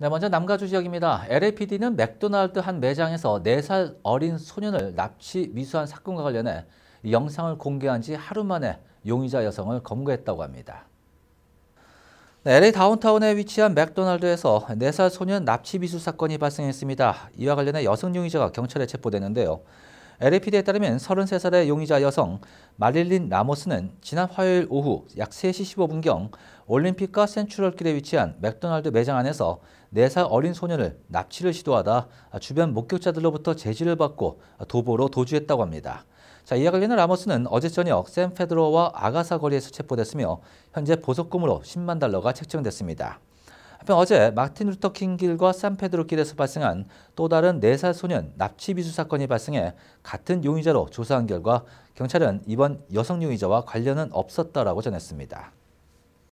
네, 먼저 남가주 지역입니다. LAPD는 맥도날드 한 매장에서 4살 어린 소년을 납치 미수한 사건과 관련해 영상을 공개한 지 하루 만에 용의자 여성을 검거했다고 합니다. 네, LA 다운타운에 위치한 맥도날드에서 4살 소년 납치 미수 사건이 발생했습니다. 이와 관련해 여성 용의자가 경찰에 체포됐는데요. LAPD에 따르면 33살의 용의자 여성 마릴린 라모스는 지난 화요일 오후 약 3시 15분경 올림픽과 센츄럴길에 위치한 맥도날드 매장 안에서 4살 어린 소년을 납치를 시도하다 주변 목격자들로부터 제지를 받고 도보로 도주했다고 합니다. 자, 이와 관련해 라모스는 어제 저녁 샌페드로와 아가사 거리에서 체포됐으며 현재 보석금으로 10만 달러가 책정됐습니다. 한편 어제 마틴 루터 킹 길과 산페드로 길에서 발생한 또 다른 4살 소년 납치 비수 사건이 발생해 같은 용의자로 조사한 결과 경찰은 이번 여성 용의자와 관련은 없었다라고 전했습니다.